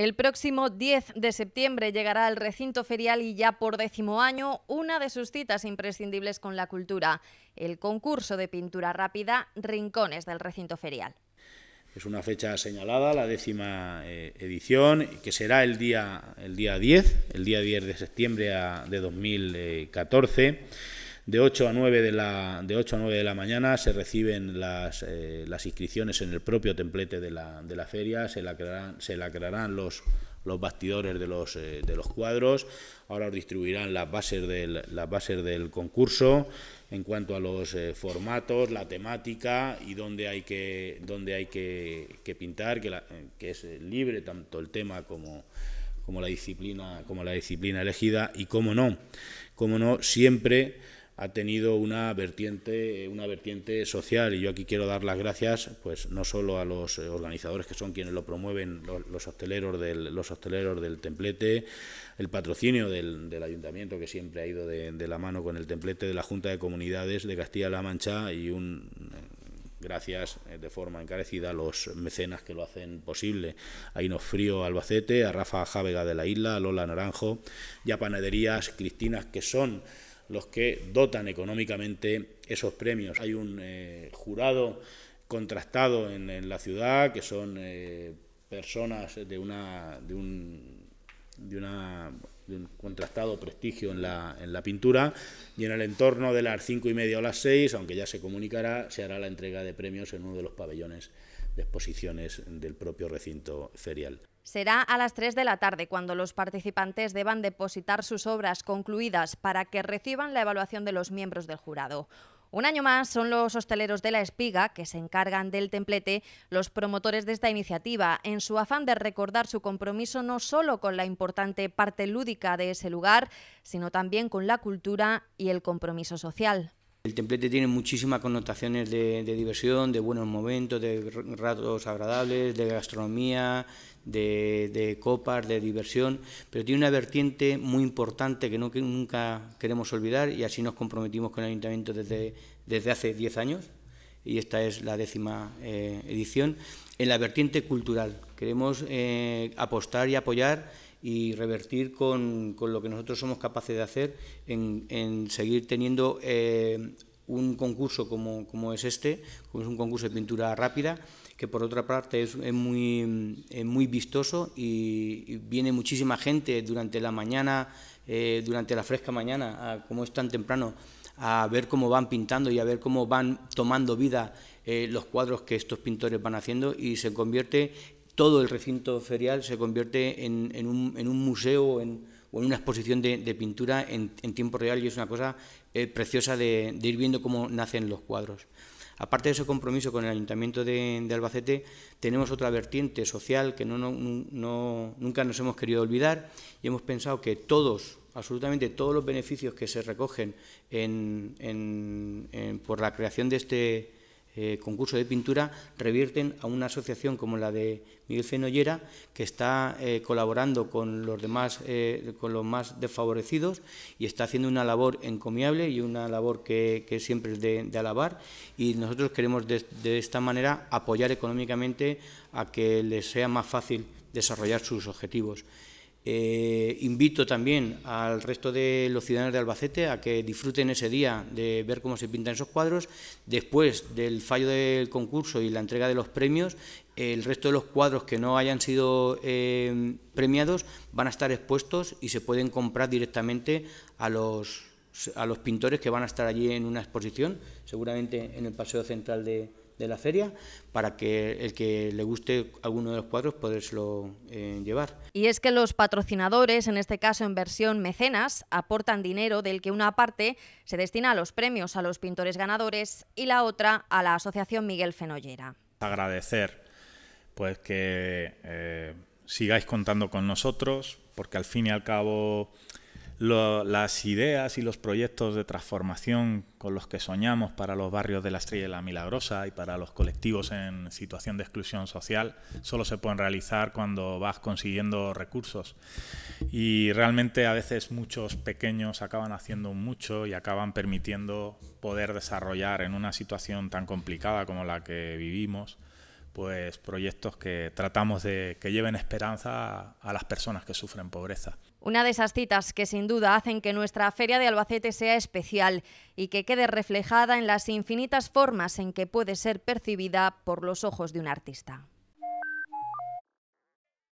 El próximo 10 de septiembre llegará al recinto ferial y ya por décimo año una de sus citas imprescindibles con la cultura, el concurso de pintura rápida Rincones del recinto ferial. Es una fecha señalada, la décima eh, edición, que será el día, el día 10, el día 10 de septiembre de 2014 de 8 a 9 de la, de 8 a 9 de la mañana se reciben eh, las, inscripciones en el propio templete de la, feria, se lacrarán, se los, los bastidores de los, eh, de los cuadros, ahora os distribuirán las bases del, las bases del concurso en cuanto a los eh, formatos, la temática y dónde hay que, dónde hay que, pintar, que, es libre tanto el tema como como la disciplina, como la disciplina elegida y cómo no, cómo no siempre ha tenido una vertiente, eh, una vertiente social y yo aquí quiero dar las gracias pues no solo a los eh, organizadores que son quienes lo promueven, los, hosteleros del, los hosteleros del templete, el patrocinio del, ayuntamiento que siempre ha ido de, la mano con el templete, de la Junta de Comunidades de Castilla-La Mancha y un eh, gracias de forma encarecida a los mecenas que lo hacen posible. A inos Frío Albacete, a Rafa Jávega de la Isla, a Lola Naranjo y a Panaderías Cristinas que son los que dotan económicamente esos premios. Hay un eh, jurado contrastado en, la ciudad que son eh, personas de una, de un, contrastado prestigio en la, en la, pintura y en el entorno de las cinco y media o las seis, aunque ya se comunicará, se hará la entrega de premios en uno de los pabellones de exposiciones del propio recinto ferial. Será a las 3 de la tarde cuando los participantes deban depositar sus obras concluidas para que reciban la evaluación de los miembros del jurado. Un año más son los hosteleros de La Espiga, que se encargan del templete, los promotores de esta iniciativa, en su afán de recordar su compromiso no solo con la importante parte lúdica de ese lugar, sino también con la cultura y el compromiso social. El templete tiene muchísimas connotaciones de, diversión, de buenos momentos, de ratos agradables, de gastronomía, de, copas, de diversión, pero tiene una vertiente muy importante que, nunca queremos olvidar y así nos comprometimos con el ayuntamiento desde, desde hace 10 años y esta es la décima eh, edición, en la vertiente cultural. Queremos eh, apostar y apoyar y revertir con, lo que nosotros somos capaces de hacer en, en seguir teniendo eh, un concurso como, es este, como es un concurso de pintura rápida, que por otra parte es, muy, muy vistoso y, viene muchísima gente durante la mañana, eh, durante la fresca mañana, como es tan temprano, a ver cómo van pintando y a ver cómo van tomando vida eh, los cuadros que estos pintores van haciendo y se convierte todo el recinto ferial se convierte en, un, museo o en una exposición de, pintura en, tiempo real y es una cosa eh, preciosa de, ir viendo cómo nacen los cuadros. Aparte de ese compromiso con el Ayuntamiento de, Albacete, tenemos otra vertiente social que nunca nos hemos querido olvidar y hemos pensado que todos, absolutamente todos los beneficios que se recogen por la creación de este eh, concurso de pintura revierten a una asociación como la de Miguel Fenollera, que está eh, colaborando con los demás, eh, con los más desfavorecidos y está haciendo una labor encomiable y una labor que, siempre es de, alabar. Y nosotros queremos de, de esta manera apoyar económicamente a que les sea más fácil desarrollar sus objetivos. Eh, invito también al resto de los ciudadanos de Albacete a que disfruten ese día de ver cómo se pintan esos cuadros. Después del fallo del concurso y la entrega de los premios, el resto de los cuadros que no hayan sido eh, premiados van a estar expuestos y se pueden comprar directamente a los, a los pintores que van a estar allí en una exposición, seguramente en el Paseo Central de, de la feria para que el que le guste alguno de los cuadros podérselo eh, llevar. Y es que los patrocinadores, en este caso en versión mecenas, aportan dinero del que una parte se destina a los premios a los pintores ganadores y la otra a la Asociación Miguel Fenollera. Agradecer pues que eh, sigáis contando con nosotros porque al fin y al cabo las ideas y los proyectos de transformación con los que soñamos para los barrios de la Estrella y la Milagrosa y para los colectivos en situación de exclusión social solo se pueden realizar cuando vas consiguiendo recursos. Y realmente a veces muchos pequeños acaban haciendo mucho y acaban permitiendo poder desarrollar en una situación tan complicada como la que vivimos pues proyectos que tratamos de que lleven esperanza a, a las personas que sufren pobreza. Una de esas citas que sin duda hacen que nuestra Feria de Albacete sea especial y que quede reflejada en las infinitas formas en que puede ser percibida por los ojos de un artista.